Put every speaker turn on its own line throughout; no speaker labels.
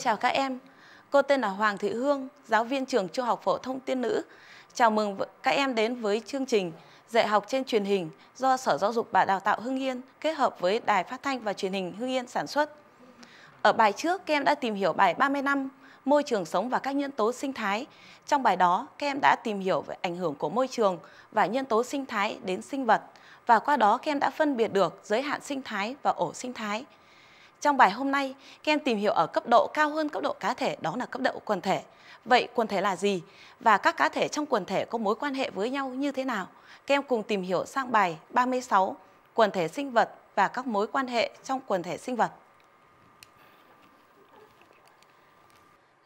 chào các em. Cô tên là Hoàng Thị Hương, giáo viên trường Trung học phổ thông Tiên Nữ. Chào mừng các em đến với chương trình dạy học trên truyền hình do Sở Giáo dục và Đào tạo Hưng Yên kết hợp với Đài Phát thanh và Truyền hình Hưng Yên sản xuất. Ở bài trước, các em đã tìm hiểu bài 30 năm môi trường sống và các nhân tố sinh thái. Trong bài đó, các em đã tìm hiểu về ảnh hưởng của môi trường và nhân tố sinh thái đến sinh vật và qua đó các em đã phân biệt được giới hạn sinh thái và ổ sinh thái. Trong bài hôm nay, các em tìm hiểu ở cấp độ cao hơn cấp độ cá thể, đó là cấp độ quần thể. Vậy quần thể là gì? Và các cá thể trong quần thể có mối quan hệ với nhau như thế nào? Các em cùng tìm hiểu sang bài 36, quần thể sinh vật và các mối quan hệ trong quần thể sinh vật.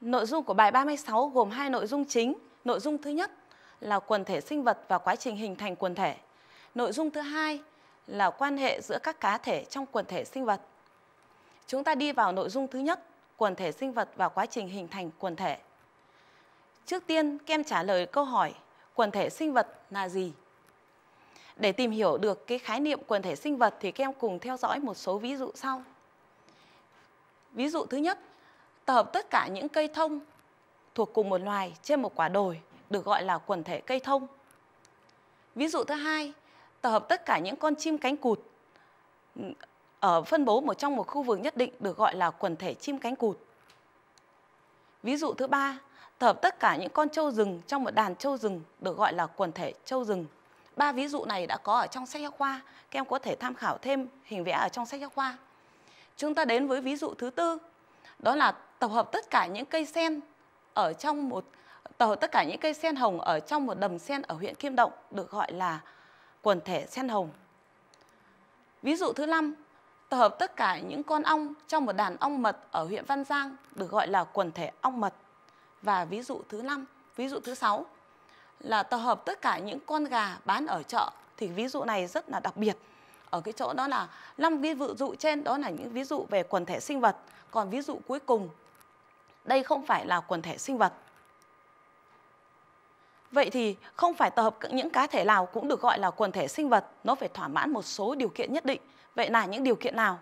Nội dung của bài 36 gồm hai nội dung chính. Nội dung thứ nhất là quần thể sinh vật và quá trình hình thành quần thể. Nội dung thứ hai là quan hệ giữa các cá thể trong quần thể sinh vật. Chúng ta đi vào nội dung thứ nhất, quần thể sinh vật và quá trình hình thành quần thể. Trước tiên, kem trả lời câu hỏi quần thể sinh vật là gì? Để tìm hiểu được cái khái niệm quần thể sinh vật thì kem cùng theo dõi một số ví dụ sau. Ví dụ thứ nhất, tập hợp tất cả những cây thông thuộc cùng một loài trên một quả đồi được gọi là quần thể cây thông. Ví dụ thứ hai, tập hợp tất cả những con chim cánh cụt ở phân bố một trong một khu vực nhất định được gọi là quần thể chim cánh cụt. Ví dụ thứ ba, tập tất cả những con trâu rừng trong một đàn trâu rừng được gọi là quần thể trâu rừng. Ba ví dụ này đã có ở trong sách giáo khoa, các em có thể tham khảo thêm hình vẽ ở trong sách giáo khoa. Chúng ta đến với ví dụ thứ tư, đó là tập hợp tất cả những cây sen ở trong một tập hợp tất cả những cây sen hồng ở trong một đầm sen ở huyện Kim Động được gọi là quần thể sen hồng. Ví dụ thứ năm, hợp tất cả những con ong trong một đàn ong mật ở huyện Văn Giang được gọi là quần thể ong mật. Và ví dụ thứ năm, ví dụ thứ sáu là tập hợp tất cả những con gà bán ở chợ thì ví dụ này rất là đặc biệt. Ở cái chỗ đó là năm ví dụ trên đó là những ví dụ về quần thể sinh vật, còn ví dụ cuối cùng đây không phải là quần thể sinh vật Vậy thì không phải tập hợp những cá thể nào cũng được gọi là quần thể sinh vật, nó phải thỏa mãn một số điều kiện nhất định. Vậy là những điều kiện nào?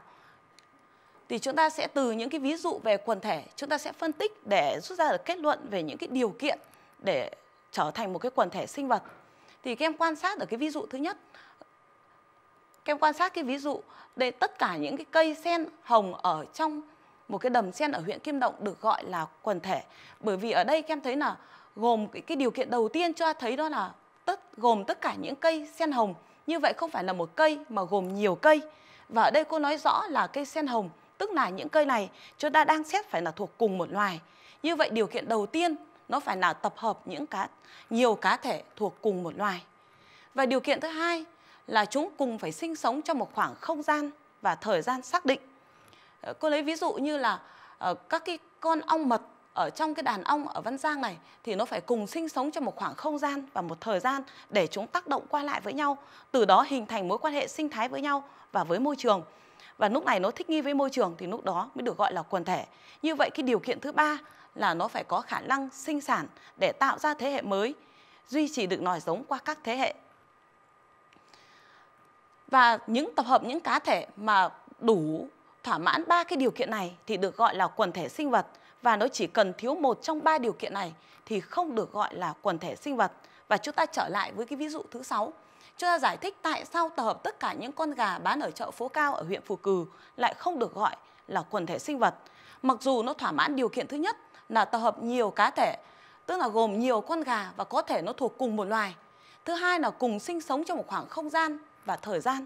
Thì chúng ta sẽ từ những cái ví dụ về quần thể, chúng ta sẽ phân tích để rút ra được kết luận về những cái điều kiện để trở thành một cái quần thể sinh vật. Thì các em quan sát ở cái ví dụ thứ nhất, các em quan sát cái ví dụ đây tất cả những cái cây sen hồng ở trong một cái đầm sen ở huyện Kim Động được gọi là quần thể bởi vì ở đây các em thấy là gồm cái, cái điều kiện đầu tiên cho thấy đó là tất gồm tất cả những cây sen hồng như vậy không phải là một cây mà gồm nhiều cây và ở đây cô nói rõ là cây sen hồng tức là những cây này chúng ta đang xét phải là thuộc cùng một loài như vậy điều kiện đầu tiên nó phải là tập hợp những cá nhiều cá thể thuộc cùng một loài và điều kiện thứ hai là chúng cùng phải sinh sống trong một khoảng không gian và thời gian xác định ờ, cô lấy ví dụ như là ờ, các cái con ong mật ở trong cái đàn ong ở Văn Giang này thì nó phải cùng sinh sống trong một khoảng không gian và một thời gian để chúng tác động qua lại với nhau, từ đó hình thành mối quan hệ sinh thái với nhau và với môi trường. Và lúc này nó thích nghi với môi trường thì lúc đó mới được gọi là quần thể. Như vậy cái điều kiện thứ ba là nó phải có khả năng sinh sản để tạo ra thế hệ mới, duy trì được nòi giống qua các thế hệ. Và những tập hợp những cá thể mà đủ thỏa mãn ba cái điều kiện này thì được gọi là quần thể sinh vật và nó chỉ cần thiếu một trong ba điều kiện này thì không được gọi là quần thể sinh vật. Và chúng ta trở lại với cái ví dụ thứ sáu. Chúng ta giải thích tại sao tập hợp tất cả những con gà bán ở chợ phố cao ở huyện Phù Cừ lại không được gọi là quần thể sinh vật. Mặc dù nó thỏa mãn điều kiện thứ nhất là tập hợp nhiều cá thể, tức là gồm nhiều con gà và có thể nó thuộc cùng một loài. Thứ hai là cùng sinh sống trong một khoảng không gian và thời gian.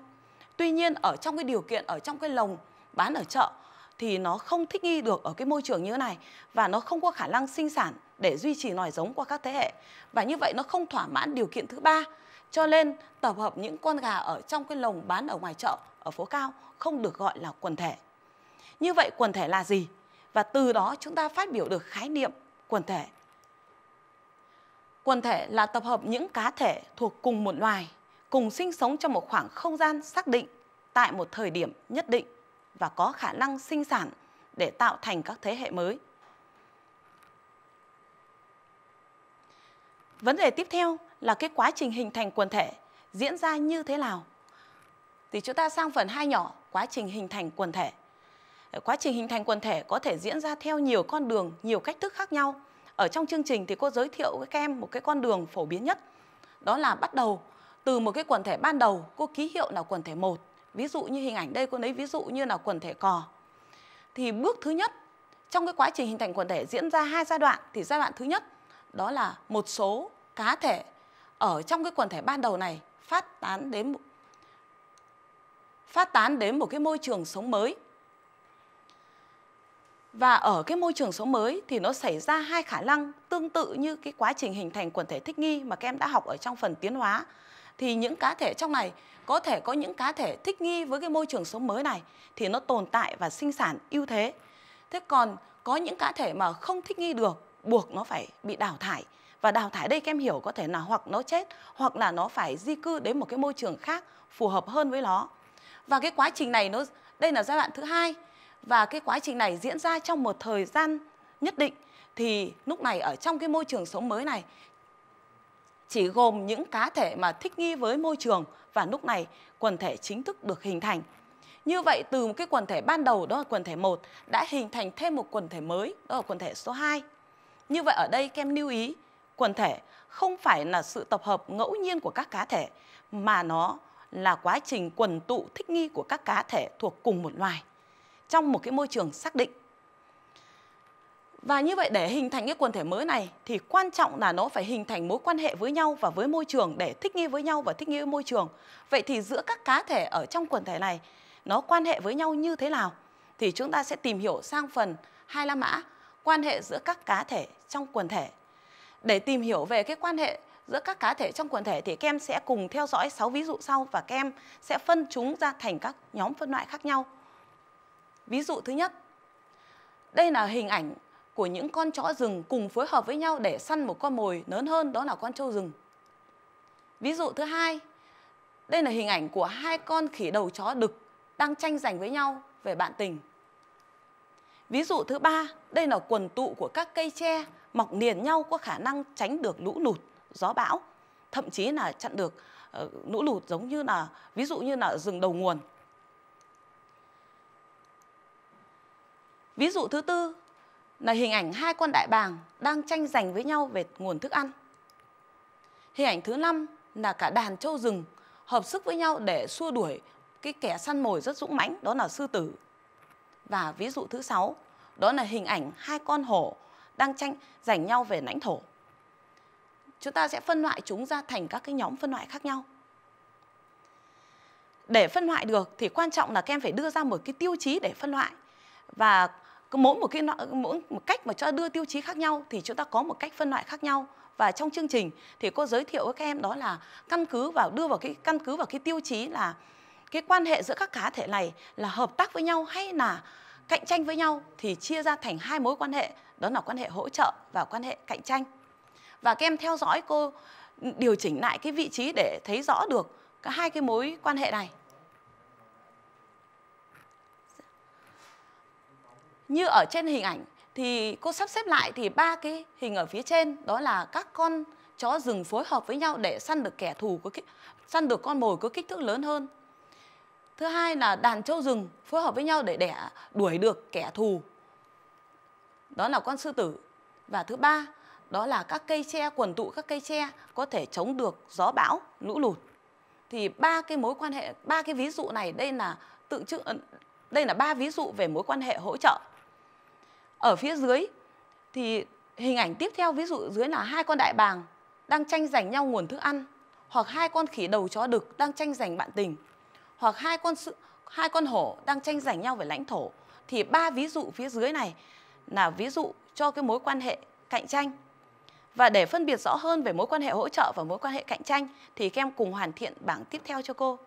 Tuy nhiên ở trong cái điều kiện ở trong cái lồng bán ở chợ thì nó không thích nghi được ở cái môi trường như thế này và nó không có khả năng sinh sản để duy trì nòi giống qua các thế hệ và như vậy nó không thỏa mãn điều kiện thứ ba cho nên tập hợp những con gà ở trong cái lồng bán ở ngoài chợ ở phố cao không được gọi là quần thể như vậy quần thể là gì và từ đó chúng ta phát biểu được khái niệm quần thể quần thể là tập hợp những cá thể thuộc cùng một loài cùng sinh sống trong một khoảng không gian xác định tại một thời điểm nhất định và có khả năng sinh sản để tạo thành các thế hệ mới. Vấn đề tiếp theo là cái quá trình hình thành quần thể diễn ra như thế nào? Thì chúng ta sang phần hai nhỏ, quá trình hình thành quần thể. Quá trình hình thành quần thể có thể diễn ra theo nhiều con đường, nhiều cách thức khác nhau. Ở trong chương trình thì cô giới thiệu với các em một cái con đường phổ biến nhất. Đó là bắt đầu từ một cái quần thể ban đầu, cô ký hiệu là quần thể 1 ví dụ như hình ảnh đây cô lấy ví dụ như là quần thể cò thì bước thứ nhất trong cái quá trình hình thành quần thể diễn ra hai giai đoạn thì giai đoạn thứ nhất đó là một số cá thể ở trong cái quần thể ban đầu này phát tán đến phát tán đến một cái môi trường sống mới và ở cái môi trường sống mới thì nó xảy ra hai khả năng tương tự như cái quá trình hình thành quần thể thích nghi mà các em đã học ở trong phần tiến hóa thì những cá thể trong này có thể có những cá thể thích nghi với cái môi trường sống mới này thì nó tồn tại và sinh sản ưu thế. Thế còn có những cá thể mà không thích nghi được buộc nó phải bị đào thải và đào thải đây kem hiểu có thể là hoặc nó chết hoặc là nó phải di cư đến một cái môi trường khác phù hợp hơn với nó. Và cái quá trình này nó đây là giai đoạn thứ hai và cái quá trình này diễn ra trong một thời gian nhất định thì lúc này ở trong cái môi trường sống mới này chỉ gồm những cá thể mà thích nghi với môi trường và lúc này quần thể chính thức được hình thành. Như vậy từ một cái quần thể ban đầu đó là quần thể 1 đã hình thành thêm một quần thể mới đó là quần thể số 2. Như vậy ở đây kem lưu ý quần thể không phải là sự tập hợp ngẫu nhiên của các cá thể mà nó là quá trình quần tụ thích nghi của các cá thể thuộc cùng một loài trong một cái môi trường xác định. Và như vậy để hình thành cái quần thể mới này thì quan trọng là nó phải hình thành mối quan hệ với nhau và với môi trường để thích nghi với nhau và thích nghi với môi trường. Vậy thì giữa các cá thể ở trong quần thể này nó quan hệ với nhau như thế nào? Thì chúng ta sẽ tìm hiểu sang phần hai la mã quan hệ giữa các cá thể trong quần thể. Để tìm hiểu về cái quan hệ giữa các cá thể trong quần thể thì kem sẽ cùng theo dõi 6 ví dụ sau và kem sẽ phân chúng ra thành các nhóm phân loại khác nhau. Ví dụ thứ nhất, đây là hình ảnh của những con chó rừng cùng phối hợp với nhau để săn một con mồi lớn hơn đó là con trâu rừng. Ví dụ thứ hai, đây là hình ảnh của hai con khỉ đầu chó đực đang tranh giành với nhau về bạn tình. Ví dụ thứ ba, đây là quần tụ của các cây tre mọc liền nhau có khả năng tránh được lũ lụt, gió bão, thậm chí là chặn được ờ, lũ lụt giống như là ví dụ như là rừng đầu nguồn. Ví dụ thứ tư, là hình ảnh hai con đại bàng đang tranh giành với nhau về nguồn thức ăn. Hình ảnh thứ năm là cả đàn trâu rừng hợp sức với nhau để xua đuổi cái kẻ săn mồi rất dũng mãnh đó là sư tử. Và ví dụ thứ sáu đó là hình ảnh hai con hổ đang tranh giành nhau về lãnh thổ. Chúng ta sẽ phân loại chúng ra thành các cái nhóm phân loại khác nhau. Để phân loại được thì quan trọng là các em phải đưa ra một cái tiêu chí để phân loại và mỗi một cái mỗi một cách mà cho đưa tiêu chí khác nhau thì chúng ta có một cách phân loại khác nhau và trong chương trình thì cô giới thiệu với các em đó là căn cứ vào đưa vào cái căn cứ vào cái tiêu chí là cái quan hệ giữa các cá thể này là hợp tác với nhau hay là cạnh tranh với nhau thì chia ra thành hai mối quan hệ đó là quan hệ hỗ trợ và quan hệ cạnh tranh và các em theo dõi cô điều chỉnh lại cái vị trí để thấy rõ được cả hai cái mối quan hệ này như ở trên hình ảnh thì cô sắp xếp lại thì ba cái hình ở phía trên đó là các con chó rừng phối hợp với nhau để săn được kẻ thù có kích săn được con mồi có kích thước lớn hơn thứ hai là đàn trâu rừng phối hợp với nhau để đẻ đuổi được kẻ thù đó là con sư tử và thứ ba đó là các cây tre quần tụ các cây tre có thể chống được gió bão lũ lụt thì ba cái mối quan hệ ba cái ví dụ này đây là tượng trưng đây là ba ví dụ về mối quan hệ hỗ trợ ở phía dưới thì hình ảnh tiếp theo ví dụ dưới là hai con đại bàng đang tranh giành nhau nguồn thức ăn hoặc hai con khỉ đầu chó đực đang tranh giành bạn tình hoặc hai con sự, hai con hổ đang tranh giành nhau về lãnh thổ thì ba ví dụ phía dưới này là ví dụ cho cái mối quan hệ cạnh tranh và để phân biệt rõ hơn về mối quan hệ hỗ trợ và mối quan hệ cạnh tranh thì các em cùng hoàn thiện bảng tiếp theo cho cô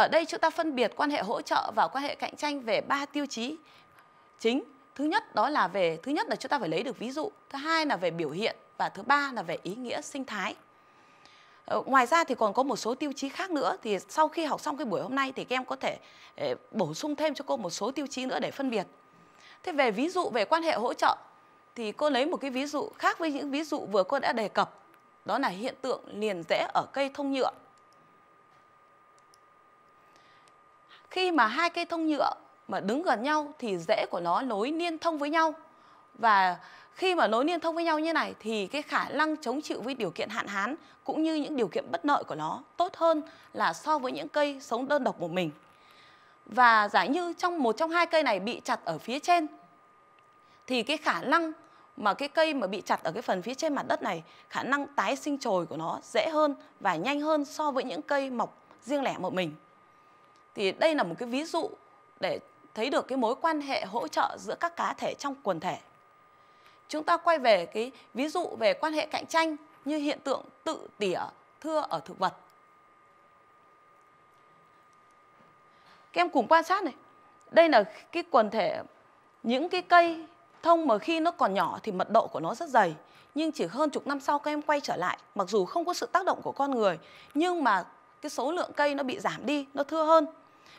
Ở đây chúng ta phân biệt quan hệ hỗ trợ và quan hệ cạnh tranh về ba tiêu chí chính. Thứ nhất đó là về thứ nhất là chúng ta phải lấy được ví dụ, thứ hai là về biểu hiện và thứ ba là về ý nghĩa sinh thái. Ờ, ngoài ra thì còn có một số tiêu chí khác nữa thì sau khi học xong cái buổi hôm nay thì các em có thể ờ, bổ sung thêm cho cô một số tiêu chí nữa để phân biệt. Thế về ví dụ về quan hệ hỗ trợ thì cô lấy một cái ví dụ khác với những ví dụ vừa cô đã đề cập đó là hiện tượng liền rễ ở cây thông nhựa. khi mà hai cây thông nhựa mà đứng gần nhau thì rễ của nó nối liên thông với nhau và khi mà nối liên thông với nhau như này thì cái khả năng chống chịu với điều kiện hạn hán cũng như những điều kiện bất lợi của nó tốt hơn là so với những cây sống đơn độc một mình. Và giả như trong một trong hai cây này bị chặt ở phía trên thì cái khả năng mà cái cây mà bị chặt ở cái phần phía trên mặt đất này khả năng tái sinh trồi của nó dễ hơn và nhanh hơn so với những cây mọc riêng lẻ một mình thì đây là một cái ví dụ để thấy được cái mối quan hệ hỗ trợ giữa các cá thể trong quần thể chúng ta quay về cái ví dụ về quan hệ cạnh tranh như hiện tượng tự tỉa thưa ở thực vật các em cùng quan sát này đây là cái quần thể những cái cây thông mà khi nó còn nhỏ thì mật độ của nó rất dày nhưng chỉ hơn chục năm sau các em quay trở lại mặc dù không có sự tác động của con người nhưng mà cái số lượng cây nó bị giảm đi nó thưa hơn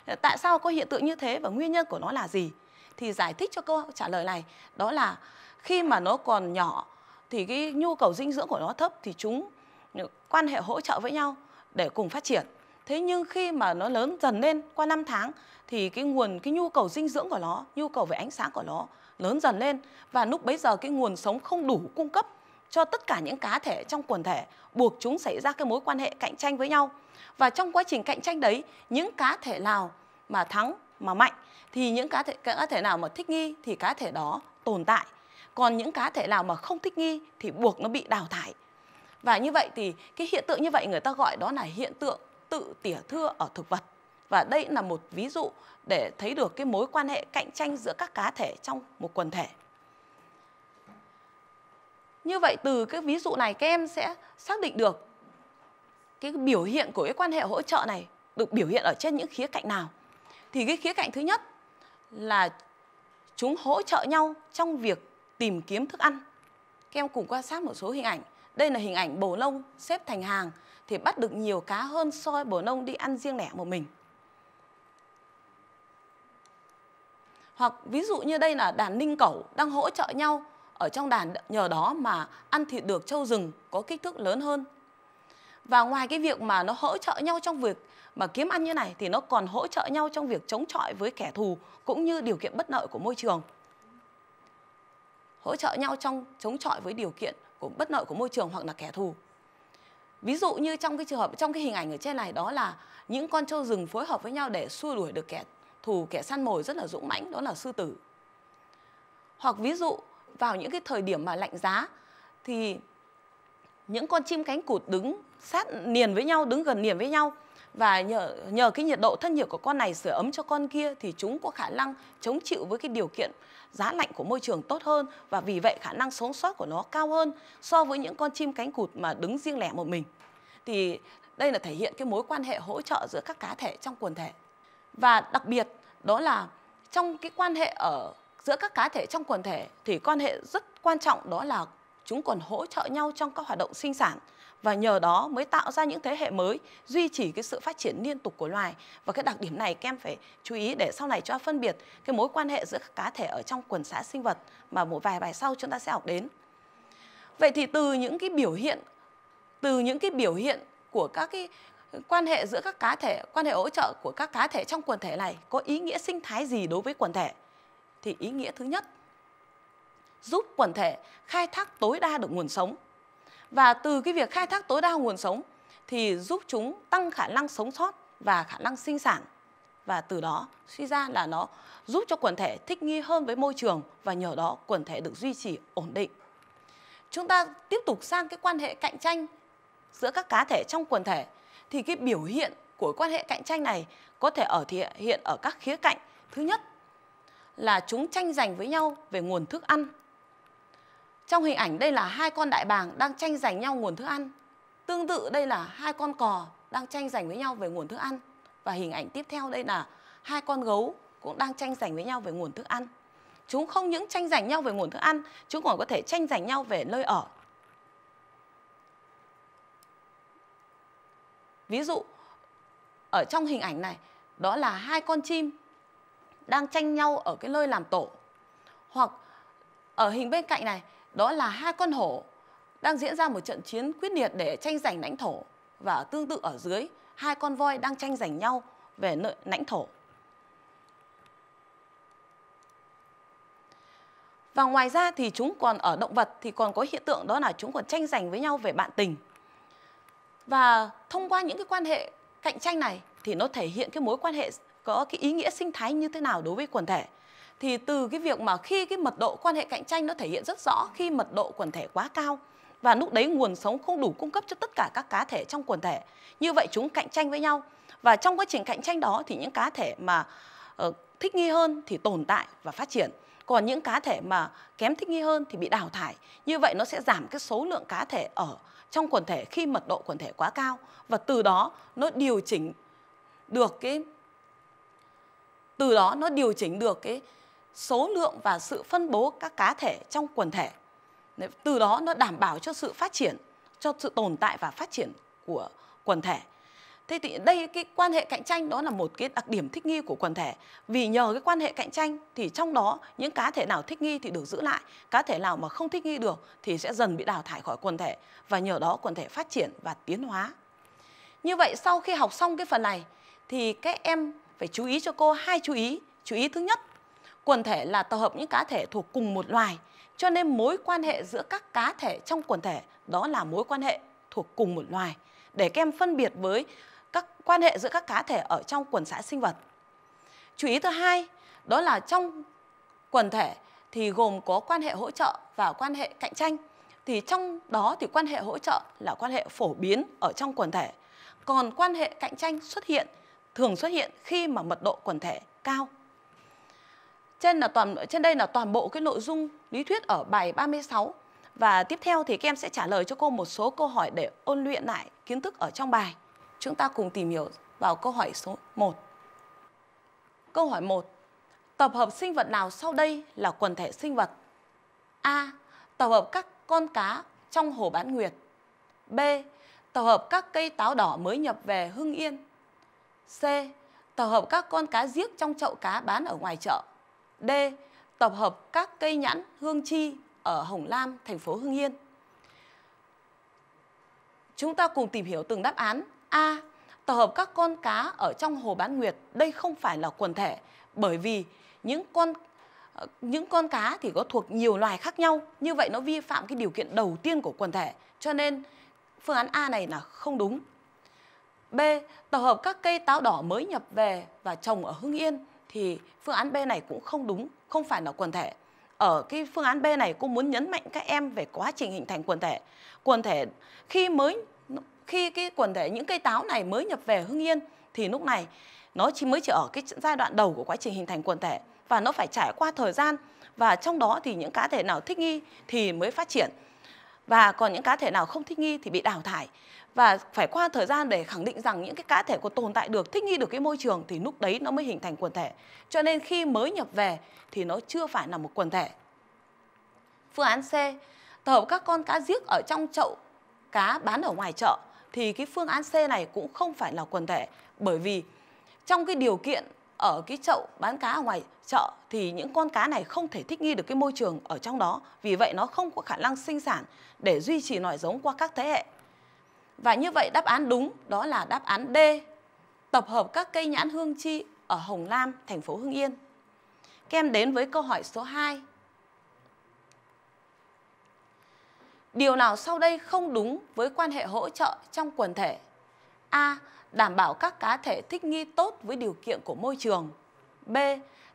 Ờ, tại sao có hiện tượng như thế và nguyên nhân của nó là gì thì giải thích cho câu trả lời này đó là khi mà nó còn nhỏ thì cái nhu cầu dinh dưỡng của nó thấp thì chúng ừ, quan hệ hỗ trợ với nhau để cùng phát triển thế nhưng khi mà nó lớn dần lên qua năm tháng thì cái nguồn cái nhu cầu dinh dưỡng của nó nhu cầu về ánh sáng của nó lớn dần lên và lúc bấy giờ cái nguồn sống không đủ cung cấp cho tất cả những cá thể trong quần thể buộc chúng xảy ra cái mối quan hệ cạnh tranh với nhau và trong quá trình cạnh tranh đấy những cá thể nào mà thắng mà mạnh thì những cá thể cá thể nào mà thích nghi thì cá thể đó tồn tại còn những cá thể nào mà không thích nghi thì buộc nó bị đào thải và như vậy thì cái hiện tượng như vậy người ta gọi đó là hiện tượng tự tỉa thưa ở thực vật và đây là một ví dụ để thấy được cái mối quan hệ cạnh tranh giữa các cá thể trong một quần thể như vậy từ cái ví dụ này các em sẽ xác định được cái biểu hiện của cái quan hệ hỗ trợ này được biểu hiện ở trên những khía cạnh nào. Thì cái khía cạnh thứ nhất là chúng hỗ trợ nhau trong việc tìm kiếm thức ăn. Các em cùng quan sát một số hình ảnh. Đây là hình ảnh bồ nông xếp thành hàng thì bắt được nhiều cá hơn soi bồ nông đi ăn riêng lẻ một mình. Hoặc ví dụ như đây là đàn ninh cẩu đang hỗ trợ nhau ở trong đàn nhờ đó mà ăn thịt được trâu rừng có kích thước lớn hơn. Và ngoài cái việc mà nó hỗ trợ nhau trong việc mà kiếm ăn như này thì nó còn hỗ trợ nhau trong việc chống chọi với kẻ thù cũng như điều kiện bất lợi của môi trường. Hỗ trợ nhau trong chống chọi với điều kiện của bất lợi của môi trường hoặc là kẻ thù. Ví dụ như trong cái trường hợp trong cái hình ảnh ở trên này đó là những con trâu rừng phối hợp với nhau để xua đuổi được kẻ thù kẻ săn mồi rất là dũng mãnh đó là sư tử. Hoặc ví dụ vào những cái thời điểm mà lạnh giá thì những con chim cánh cụt đứng sát liền với nhau, đứng gần liền với nhau và nhờ nhờ cái nhiệt độ thân nhiệt của con này sửa ấm cho con kia thì chúng có khả năng chống chịu với cái điều kiện giá lạnh của môi trường tốt hơn và vì vậy khả năng sống sót của nó cao hơn so với những con chim cánh cụt mà đứng riêng lẻ một mình. Thì đây là thể hiện cái mối quan hệ hỗ trợ giữa các cá thể trong quần thể. Và đặc biệt đó là trong cái quan hệ ở giữa các cá thể trong quần thể thì quan hệ rất quan trọng đó là chúng còn hỗ trợ nhau trong các hoạt động sinh sản và nhờ đó mới tạo ra những thế hệ mới duy trì cái sự phát triển liên tục của loài và cái đặc điểm này các em phải chú ý để sau này cho phân biệt cái mối quan hệ giữa các cá thể ở trong quần xã sinh vật mà một vài bài sau chúng ta sẽ học đến vậy thì từ những cái biểu hiện từ những cái biểu hiện của các cái quan hệ giữa các cá thể quan hệ hỗ trợ của các cá thể trong quần thể này có ý nghĩa sinh thái gì đối với quần thể thì ý nghĩa thứ nhất giúp quần thể khai thác tối đa được nguồn sống và từ cái việc khai thác tối đa nguồn sống thì giúp chúng tăng khả năng sống sót và khả năng sinh sản và từ đó suy ra là nó giúp cho quần thể thích nghi hơn với môi trường và nhờ đó quần thể được duy trì ổn định. Chúng ta tiếp tục sang cái quan hệ cạnh tranh giữa các cá thể trong quần thể thì cái biểu hiện của quan hệ cạnh tranh này có thể ở thể hiện ở các khía cạnh. Thứ nhất là chúng tranh giành với nhau về nguồn thức ăn. Trong hình ảnh đây là hai con đại bàng đang tranh giành nhau nguồn thức ăn. Tương tự đây là hai con cò đang tranh giành với nhau về nguồn thức ăn. Và hình ảnh tiếp theo đây là hai con gấu cũng đang tranh giành với nhau về nguồn thức ăn. Chúng không những tranh giành nhau về nguồn thức ăn, chúng còn có thể tranh giành nhau về nơi ở. Ví dụ, ở trong hình ảnh này, đó là hai con chim đang tranh nhau ở cái nơi làm tổ hoặc ở hình bên cạnh này đó là hai con hổ đang diễn ra một trận chiến quyết liệt để tranh giành lãnh thổ và tương tự ở dưới hai con voi đang tranh giành nhau về lãnh thổ. Và ngoài ra thì chúng còn ở động vật thì còn có hiện tượng đó là chúng còn tranh giành với nhau về bạn tình. Và thông qua những cái quan hệ cạnh tranh này thì nó thể hiện cái mối quan hệ có cái ý nghĩa sinh thái như thế nào đối với quần thể thì từ cái việc mà khi cái mật độ quan hệ cạnh tranh nó thể hiện rất rõ khi mật độ quần thể quá cao và lúc đấy nguồn sống không đủ cung cấp cho tất cả các cá thể trong quần thể như vậy chúng cạnh tranh với nhau và trong quá trình cạnh tranh đó thì những cá thể mà ờ, thích nghi hơn thì tồn tại và phát triển còn những cá thể mà kém thích nghi hơn thì bị đào thải như vậy nó sẽ giảm cái số lượng cá thể ở trong quần thể khi mật độ quần thể quá cao và từ đó nó điều chỉnh được cái từ đó nó điều chỉnh được cái số lượng và sự phân bố các cá thể trong quần thể từ đó nó đảm bảo cho sự phát triển cho sự tồn tại và phát triển của quần thể thế thì đây cái quan hệ cạnh tranh đó là một cái đặc điểm thích nghi của quần thể vì nhờ cái quan hệ cạnh tranh thì trong đó những cá thể nào thích nghi thì được giữ lại cá thể nào mà không thích nghi được thì sẽ dần bị đào thải khỏi quần thể và nhờ đó quần thể phát triển và tiến hóa như vậy sau khi học xong cái phần này thì các em phải chú ý cho cô hai chú ý. Chú ý thứ nhất, quần thể là tập hợp những cá thể thuộc cùng một loài, cho nên mối quan hệ giữa các cá thể trong quần thể đó là mối quan hệ thuộc cùng một loài để các em phân biệt với các quan hệ giữa các cá thể ở trong quần xã sinh vật. Chú ý thứ hai, đó là trong quần thể thì gồm có quan hệ hỗ trợ và quan hệ cạnh tranh. Thì trong đó thì quan hệ hỗ trợ là quan hệ phổ biến ở trong quần thể. Còn quan hệ cạnh tranh xuất hiện thường xuất hiện khi mà mật độ quần thể cao. Trên là toàn trên đây là toàn bộ cái nội dung lý thuyết ở bài 36 và tiếp theo thì các em sẽ trả lời cho cô một số câu hỏi để ôn luyện lại kiến thức ở trong bài. Chúng ta cùng tìm hiểu vào câu hỏi số 1. Câu hỏi 1. Tập hợp sinh vật nào sau đây là quần thể sinh vật? A. Tập hợp các con cá trong hồ Bán Nguyệt. B. Tập hợp các cây táo đỏ mới nhập về Hưng Yên. C. Tập hợp các con cá giếc trong chậu cá bán ở ngoài chợ. D. Tập hợp các cây nhãn hương chi ở Hồng Lam, thành phố Hưng Yên. Chúng ta cùng tìm hiểu từng đáp án. A. Tập hợp các con cá ở trong hồ Bán Nguyệt, đây không phải là quần thể bởi vì những con những con cá thì có thuộc nhiều loài khác nhau, như vậy nó vi phạm cái điều kiện đầu tiên của quần thể. Cho nên phương án A này là không đúng. B. Tổ hợp các cây táo đỏ mới nhập về và trồng ở Hưng Yên thì phương án B này cũng không đúng, không phải là quần thể. Ở cái phương án B này cô muốn nhấn mạnh các em về quá trình hình thành quần thể. Quần thể khi mới khi cái quần thể những cây táo này mới nhập về Hưng Yên thì lúc này nó chỉ mới chỉ ở cái giai đoạn đầu của quá trình hình thành quần thể và nó phải trải qua thời gian và trong đó thì những cá thể nào thích nghi thì mới phát triển và còn những cá thể nào không thích nghi thì bị đào thải và phải qua thời gian để khẳng định rằng những cái cá thể có tồn tại được thích nghi được cái môi trường thì lúc đấy nó mới hình thành quần thể cho nên khi mới nhập về thì nó chưa phải là một quần thể phương án C tổ các con cá giếc ở trong chậu cá bán ở ngoài chợ thì cái phương án C này cũng không phải là quần thể bởi vì trong cái điều kiện ở cái chậu bán cá ở ngoài chợ thì những con cá này không thể thích nghi được cái môi trường ở trong đó vì vậy nó không có khả năng sinh sản để duy trì nòi giống qua các thế hệ và như vậy đáp án đúng đó là đáp án D. Tập hợp các cây nhãn hương chi ở Hồng Lam, thành phố Hưng Yên. Các em đến với câu hỏi số 2. Điều nào sau đây không đúng với quan hệ hỗ trợ trong quần thể? A. Đảm bảo các cá thể thích nghi tốt với điều kiện của môi trường. B.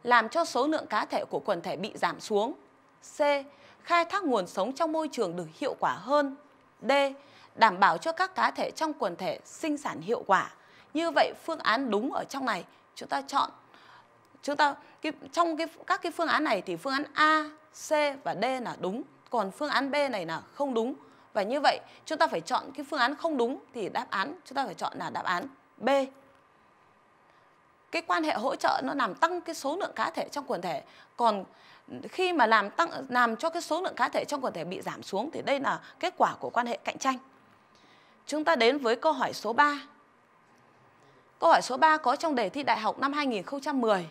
Làm cho số lượng cá thể của quần thể bị giảm xuống. C. Khai thác nguồn sống trong môi trường được hiệu quả hơn. D đảm bảo cho các cá thể trong quần thể sinh sản hiệu quả. Như vậy phương án đúng ở trong này chúng ta chọn chúng ta cái, trong cái các cái phương án này thì phương án A, C và D là đúng, còn phương án B này là không đúng. Và như vậy chúng ta phải chọn cái phương án không đúng thì đáp án chúng ta phải chọn là đáp án B. Cái quan hệ hỗ trợ nó làm tăng cái số lượng cá thể trong quần thể, còn khi mà làm tăng làm cho cái số lượng cá thể trong quần thể bị giảm xuống thì đây là kết quả của quan hệ cạnh tranh. Chúng ta đến với câu hỏi số 3. Câu hỏi số 3 có trong đề thi đại học năm 2010.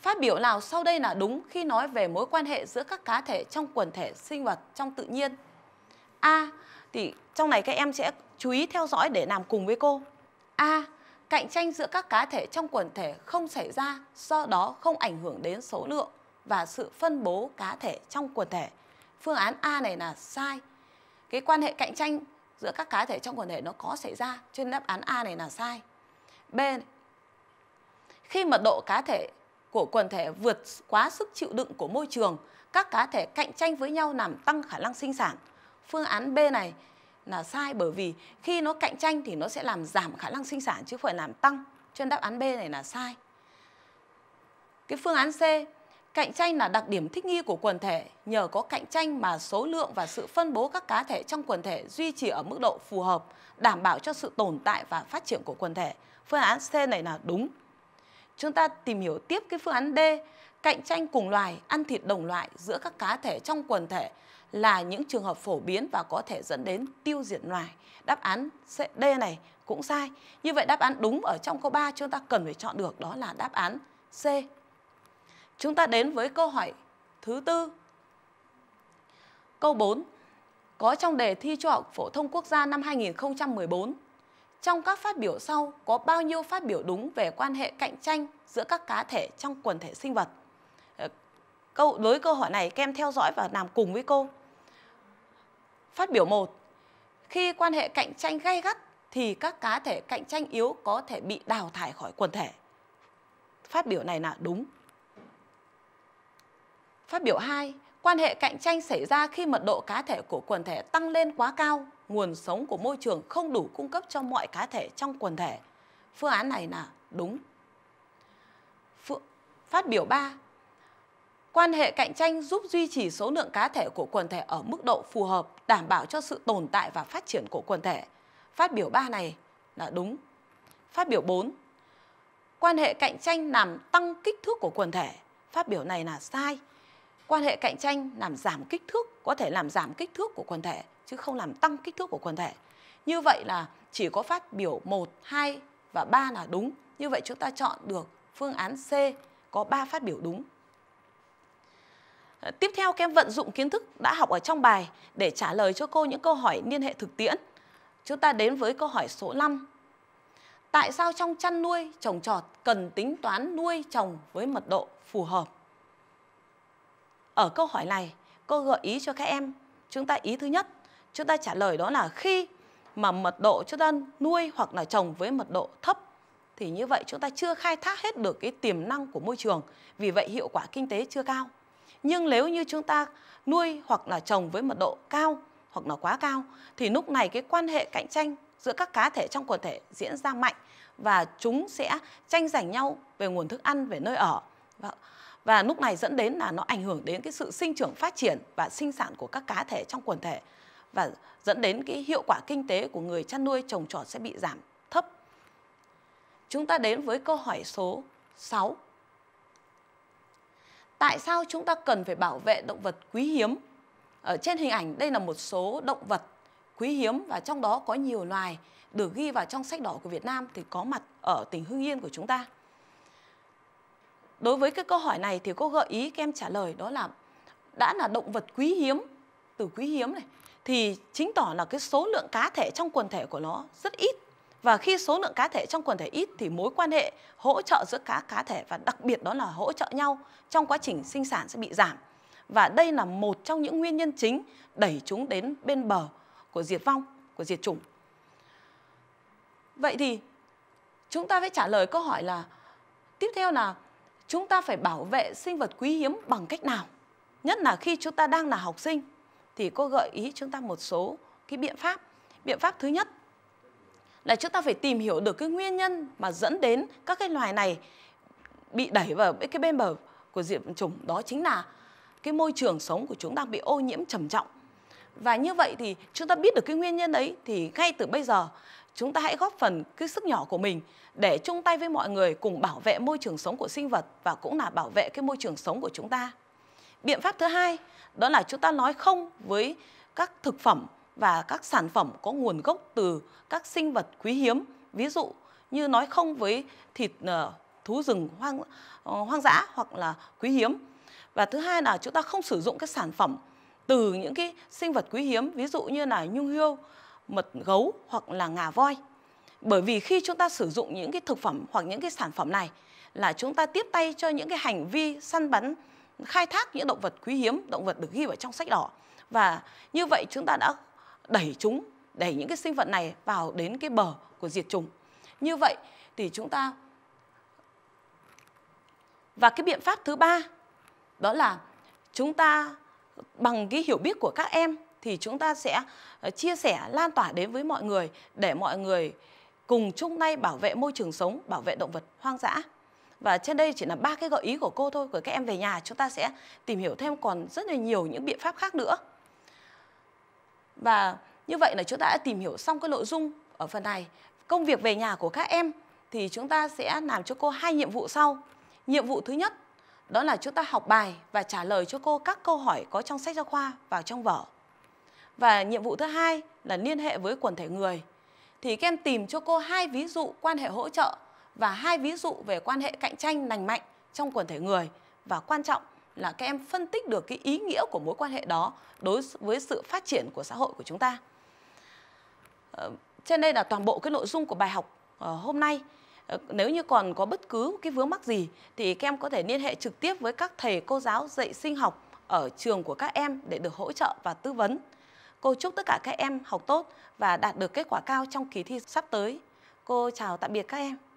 Phát biểu nào sau đây là đúng khi nói về mối quan hệ giữa các cá thể trong quần thể sinh vật trong tự nhiên? A. thì trong này các em sẽ chú ý theo dõi để làm cùng với cô. A. cạnh tranh giữa các cá thể trong quần thể không xảy ra, do đó không ảnh hưởng đến số lượng và sự phân bố cá thể trong quần thể. Phương án A này là sai. Cái quan hệ cạnh tranh giữa các cá thể trong quần thể nó có xảy ra cho nên đáp án A này là sai. B khi mật độ cá thể của quần thể vượt quá sức chịu đựng của môi trường, các cá thể cạnh tranh với nhau làm tăng khả năng sinh sản. Phương án B này là sai bởi vì khi nó cạnh tranh thì nó sẽ làm giảm khả năng sinh sản chứ không phải làm tăng. Cho nên đáp án B này là sai. Cái phương án C Cạnh tranh là đặc điểm thích nghi của quần thể, nhờ có cạnh tranh mà số lượng và sự phân bố các cá thể trong quần thể duy trì ở mức độ phù hợp, đảm bảo cho sự tồn tại và phát triển của quần thể. Phương án C này là đúng. Chúng ta tìm hiểu tiếp cái phương án D, cạnh tranh cùng loài, ăn thịt đồng loại giữa các cá thể trong quần thể là những trường hợp phổ biến và có thể dẫn đến tiêu diệt loài. Đáp án C D này cũng sai. Như vậy đáp án đúng ở trong câu 3 chúng ta cần phải chọn được đó là đáp án C Chúng ta đến với câu hỏi thứ tư. Câu 4. Có trong đề thi Trung học phổ thông quốc gia năm 2014, trong các phát biểu sau có bao nhiêu phát biểu đúng về quan hệ cạnh tranh giữa các cá thể trong quần thể sinh vật? Ờ, câu đối câu hỏi này kem theo dõi và làm cùng với cô. Phát biểu 1. Khi quan hệ cạnh tranh gay gắt thì các cá thể cạnh tranh yếu có thể bị đào thải khỏi quần thể. Phát biểu này là đúng. Phát biểu 2, quan hệ cạnh tranh xảy ra khi mật độ cá thể của quần thể tăng lên quá cao, nguồn sống của môi trường không đủ cung cấp cho mọi cá thể trong quần thể. Phương án này là đúng. Phát biểu 3, quan hệ cạnh tranh giúp duy trì số lượng cá thể của quần thể ở mức độ phù hợp, đảm bảo cho sự tồn tại và phát triển của quần thể. Phát biểu 3 này là đúng. Phát biểu 4. Quan hệ cạnh tranh làm tăng kích thước của quần thể. Phát biểu này là sai quan hệ cạnh tranh làm giảm kích thước có thể làm giảm kích thước của quần thể chứ không làm tăng kích thước của quần thể như vậy là chỉ có phát biểu 1, 2 và 3 là đúng như vậy chúng ta chọn được phương án C có 3 phát biểu đúng Tiếp theo các em vận dụng kiến thức đã học ở trong bài để trả lời cho cô những câu hỏi liên hệ thực tiễn. Chúng ta đến với câu hỏi số 5. Tại sao trong chăn nuôi trồng trọt cần tính toán nuôi trồng với mật độ phù hợp? Ở câu hỏi này, cô gợi ý cho các em, chúng ta ý thứ nhất, chúng ta trả lời đó là khi mà mật độ chúng ta nuôi hoặc là trồng với mật độ thấp thì như vậy chúng ta chưa khai thác hết được cái tiềm năng của môi trường, vì vậy hiệu quả kinh tế chưa cao. Nhưng nếu như chúng ta nuôi hoặc là trồng với mật độ cao hoặc là quá cao thì lúc này cái quan hệ cạnh tranh giữa các cá thể trong quần thể diễn ra mạnh và chúng sẽ tranh giành nhau về nguồn thức ăn, về nơi ở và lúc này dẫn đến là nó ảnh hưởng đến cái sự sinh trưởng phát triển và sinh sản của các cá thể trong quần thể và dẫn đến cái hiệu quả kinh tế của người chăn nuôi trồng trọt sẽ bị giảm thấp. Chúng ta đến với câu hỏi số 6. Tại sao chúng ta cần phải bảo vệ động vật quý hiếm? Ở trên hình ảnh đây là một số động vật quý hiếm và trong đó có nhiều loài được ghi vào trong sách đỏ của Việt Nam thì có mặt ở tỉnh Hưng Yên của chúng ta. Đối với cái câu hỏi này thì cô gợi ý các em trả lời đó là đã là động vật quý hiếm, từ quý hiếm này thì chứng tỏ là cái số lượng cá thể trong quần thể của nó rất ít và khi số lượng cá thể trong quần thể ít thì mối quan hệ hỗ trợ giữa cá cá thể và đặc biệt đó là hỗ trợ nhau trong quá trình sinh sản sẽ bị giảm. Và đây là một trong những nguyên nhân chính đẩy chúng đến bên bờ của diệt vong, của diệt chủng. Vậy thì chúng ta phải trả lời câu hỏi là tiếp theo là chúng ta phải bảo vệ sinh vật quý hiếm bằng cách nào? Nhất là khi chúng ta đang là học sinh thì cô gợi ý chúng ta một số cái biện pháp. Biện pháp thứ nhất là chúng ta phải tìm hiểu được cái nguyên nhân mà dẫn đến các cái loài này bị đẩy vào cái bên bờ của diệt chủng đó chính là cái môi trường sống của chúng đang bị ô nhiễm trầm trọng. Và như vậy thì chúng ta biết được cái nguyên nhân đấy thì ngay từ bây giờ chúng ta hãy góp phần cái sức nhỏ của mình để chung tay với mọi người cùng bảo vệ môi trường sống của sinh vật và cũng là bảo vệ cái môi trường sống của chúng ta. Biện pháp thứ hai đó là chúng ta nói không với các thực phẩm và các sản phẩm có nguồn gốc từ các sinh vật quý hiếm, ví dụ như nói không với thịt ờ, thú rừng hoang ờ, hoang dã hoặc là quý hiếm. Và thứ hai là chúng ta không sử dụng các sản phẩm từ những cái sinh vật quý hiếm, ví dụ như là nhung hươu mật gấu hoặc là ngà voi. Bởi vì khi chúng ta sử dụng những cái thực phẩm hoặc những cái sản phẩm này là chúng ta tiếp tay cho những cái hành vi săn bắn, khai thác những động vật quý hiếm, động vật được ghi vào trong sách đỏ. Và như vậy chúng ta đã đẩy chúng, đẩy những cái sinh vật này vào đến cái bờ của diệt chủng. Như vậy thì chúng ta và cái biện pháp thứ ba đó là chúng ta bằng cái hiểu biết của các em thì chúng ta sẽ ờ, chia sẻ lan tỏa đến với mọi người để mọi người cùng chung tay bảo vệ môi trường sống, bảo vệ động vật hoang dã. Và trên đây chỉ là ba cái gợi ý của cô thôi, của các em về nhà chúng ta sẽ tìm hiểu thêm còn rất là nhiều những biện pháp khác nữa. Và như vậy là chúng ta đã tìm hiểu xong cái nội dung ở phần này. Công việc về nhà của các em thì chúng ta sẽ làm cho cô hai nhiệm vụ sau. Nhiệm vụ thứ nhất đó là chúng ta học bài và trả lời cho cô các câu hỏi có trong sách giáo khoa và trong vở. Và nhiệm vụ thứ hai là liên hệ với quần thể người. Thì các em tìm cho cô hai ví dụ quan hệ hỗ trợ và hai ví dụ về quan hệ cạnh tranh lành mạnh trong quần thể người và quan trọng là các em phân tích được cái ý nghĩa của mối quan hệ đó đối với sự phát triển của xã hội của chúng ta. Ờ, trên đây là toàn bộ cái nội dung của bài học ờ, hôm nay. Ờ, nếu như còn có bất cứ cái vướng mắc gì thì các em có thể liên hệ trực tiếp với các thầy cô giáo dạy sinh học ở trường của các em để được hỗ trợ và tư vấn. Cô chúc tất cả các em học tốt và đạt được kết quả cao trong kỳ thi sắp tới. Cô chào tạm biệt các em.